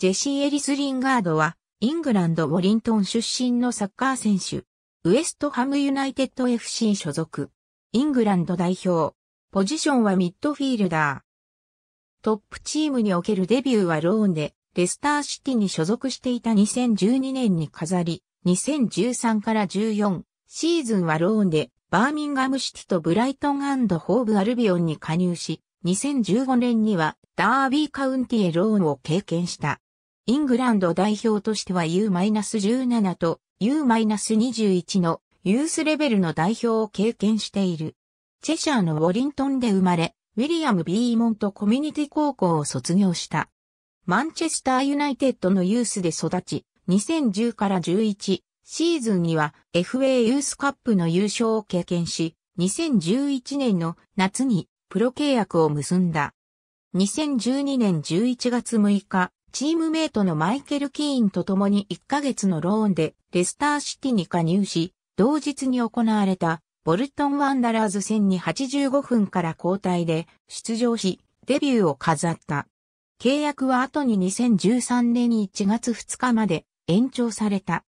ジェシー・エリス・リンガードは、イングランド・ウォリントン出身のサッカー選手。ウエストハムユナイテッド FC 所属。イングランド代表。ポジションはミッドフィールダー。トップチームにおけるデビューはローンで、レスターシティに所属していた2012年に飾り、2013から14シーズンはローンで、バーミンガムシティとブライトンホーブアルビオンに加入し、2015年にはダービーカウンティへローンを経験した。イングランド代表としては U-17 と U-21 のユースレベルの代表を経験している。チェシャーのウォリントンで生まれ、ウィリアム・ビーモントコミュニティ高校を卒業した。マンチェスター・ユナイテッドのユースで育ち、2010から11シーズンには FA ユースカップの優勝を経験し、2011年の夏にプロ契約を結んだ。2012年11月6日、チームメイトのマイケル・キーンと共に1ヶ月のローンでレスターシティに加入し、同日に行われたボルトン・ワンダラーズ戦に85分から交代で出場し、デビューを飾った。契約は後に2013年1月2日まで延長された。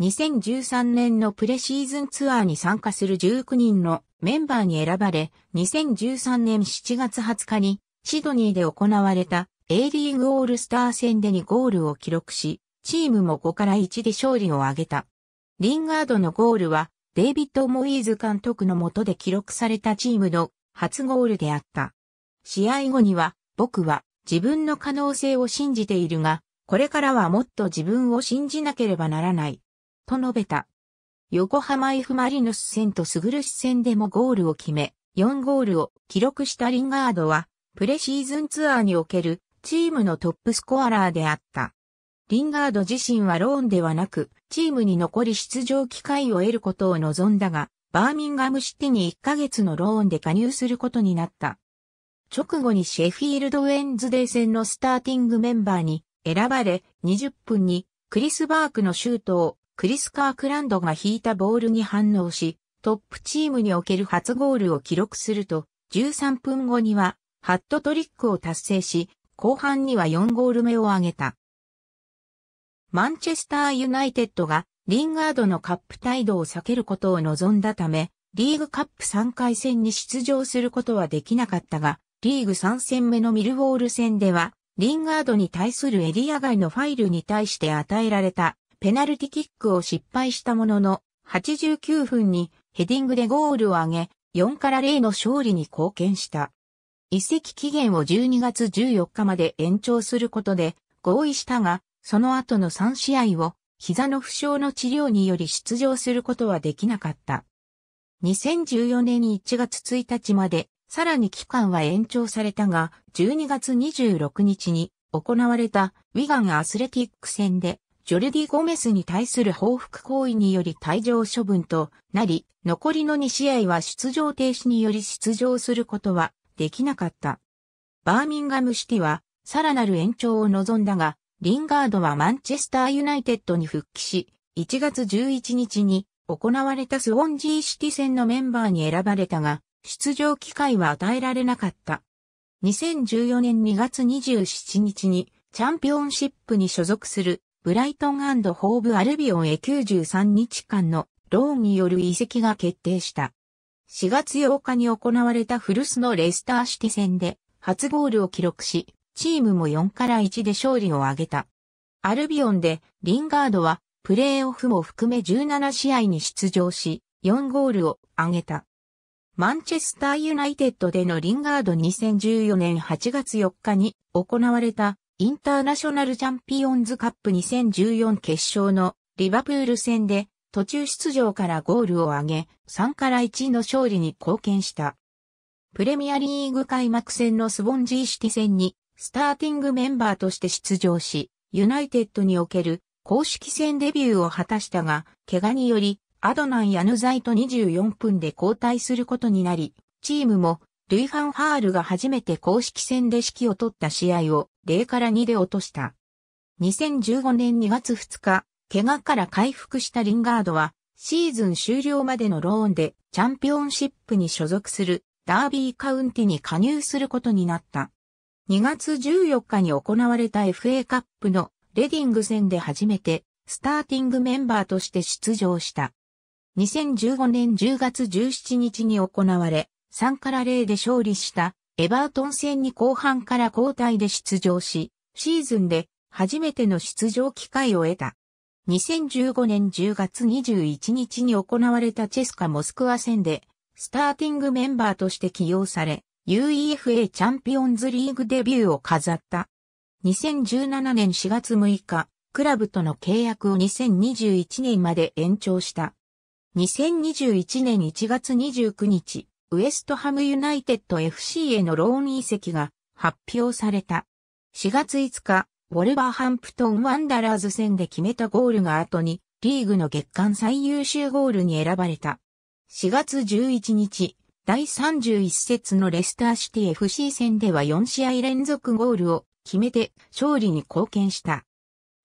2013年のプレシーズンツアーに参加する19人のメンバーに選ばれ、2013年7月20日にシドニーで行われた A リーグオールスター戦で2ゴールを記録し、チームも5から1で勝利を挙げた。リンガードのゴールは、デイビッド・モイーズ監督の下で記録されたチームの初ゴールであった。試合後には、僕は自分の可能性を信じているが、これからはもっと自分を信じなければならない。と述べた。横浜 F・ マリノス戦とスグルシ戦でもゴールを決め、4ゴールを記録したリンガードは、プレシーズンツアーにおけるチームのトップスコアラーであった。リンガード自身はローンではなく、チームに残り出場機会を得ることを望んだが、バーミンガムシティに1ヶ月のローンで加入することになった。直後にシェフィールドウェンズデー戦のスターティングメンバーに選ばれ、20分にクリス・バークのシュートをクリス・カークランドが引いたボールに反応し、トップチームにおける初ゴールを記録すると、13分後にはハットトリックを達成し、後半には4ゴール目を挙げた。マンチェスターユナイテッドがリンガードのカップ態度を避けることを望んだため、リーグカップ3回戦に出場することはできなかったが、リーグ3戦目のミルウォール戦では、リンガードに対するエリア外のファイルに対して与えられたペナルティキックを失敗したものの、89分にヘディングでゴールを挙げ、4から0の勝利に貢献した。遺跡期限を12月14日まで延長することで合意したが、その後の3試合を膝の負傷の治療により出場することはできなかった。2014年1月1日まで、さらに期間は延長されたが、12月26日に行われたウィガンアスレティック戦で、ジョルディ・ゴメスに対する報復行為により退場処分となり、残りの2試合は出場停止により出場することはできなかった。バーミンガムシティは、さらなる延長を望んだが、リンガードはマンチェスターユナイテッドに復帰し、1月11日に行われたスウォンジーシティ戦のメンバーに選ばれたが、出場機会は与えられなかった。2014年2月27日にチャンピオンシップに所属するブライトンホーブアルビオンへ93日間のローンによる移籍が決定した。4月8日に行われた古巣のレスターシティ戦で初ゴールを記録し、チームも4から1で勝利を挙げた。アルビオンでリンガードはプレーオフも含め17試合に出場し、4ゴールを挙げた。マンチェスターユナイテッドでのリンガード2014年8月4日に行われたインターナショナルチャンピオンズカップ2014決勝のリバプール戦で途中出場からゴールを挙げ、3から1の勝利に貢献した。プレミアリーグ開幕戦のスボンジーシティ戦に、スターティングメンバーとして出場し、ユナイテッドにおける公式戦デビューを果たしたが、怪我により、アドナン・ヤヌザイと24分で交代することになり、チームも、ルイ・ファン・ハールが初めて公式戦で指揮を取った試合を0から2で落とした。2015年2月2日、怪我から回復したリンガードは、シーズン終了までのローンでチャンピオンシップに所属するダービーカウンティに加入することになった。2月14日に行われた FA カップのレディング戦で初めてスターティングメンバーとして出場した。2015年10月17日に行われ、3から0で勝利したエバートン戦に後半から交代で出場し、シーズンで初めての出場機会を得た。2015年10月21日に行われたチェスカモスクワ戦で、スターティングメンバーとして起用され、UEFA チャンピオンズリーグデビューを飾った。2017年4月6日、クラブとの契約を2021年まで延長した。2021年1月29日、ウエストハムユナイテッド FC へのローン移籍が発表された。4月5日、ウォルバーハンプトン・ワンダラーズ戦で決めたゴールが後に、リーグの月間最優秀ゴールに選ばれた。4月11日、第31節のレスターシティ FC 戦では4試合連続ゴールを決めて勝利に貢献した。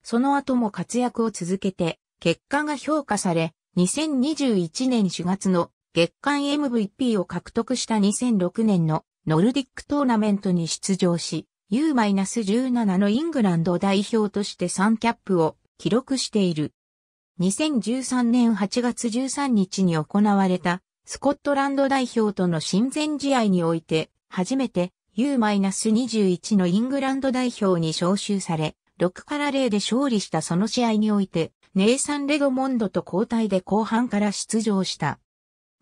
その後も活躍を続けて、結果が評価され、2021年4月の月間 MVP を獲得した2006年のノルディックトーナメントに出場し、U-17 のイングランド代表として3キャップを記録している。2013年8月13日に行われたスコットランド代表との親善試合において初めて U-21 のイングランド代表に招集され6から0で勝利したその試合においてネイサン・レドモンドと交代で後半から出場した。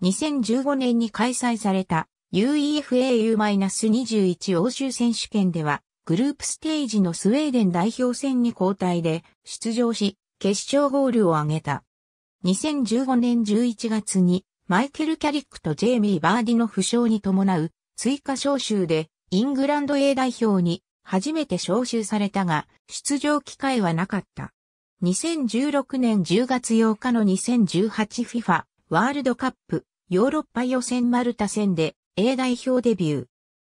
2015年に開催された UEFAU-21 欧州選手権では、グループステージのスウェーデン代表戦に交代で出場し、決勝ゴールを挙げた。2015年11月に、マイケル・キャリックとジェイミー・バーディの負傷に伴う追加招集で、イングランド A 代表に初めて招集されたが、出場機会はなかった。2016年10月8日の 2018FIFA ワールドカップヨーロッパ予選マルタ戦で A 代表デビュー。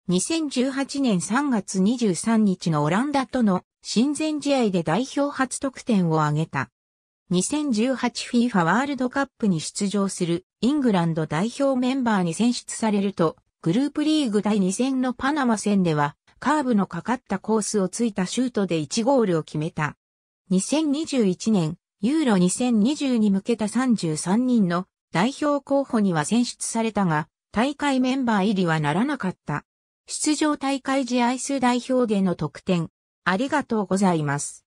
2018年3月23日のオランダとの親善試合で代表初得点を挙げた。2018FIFA ワールドカップに出場するイングランド代表メンバーに選出されると、グループリーグ第2戦のパナマ戦では、カーブのかかったコースをついたシュートで1ゴールを決めた。2021年、ユーロ2020に向けた33人の代表候補には選出されたが、大会メンバー入りはならなかった。出場大会試合数代表での得点。ありがとうございます。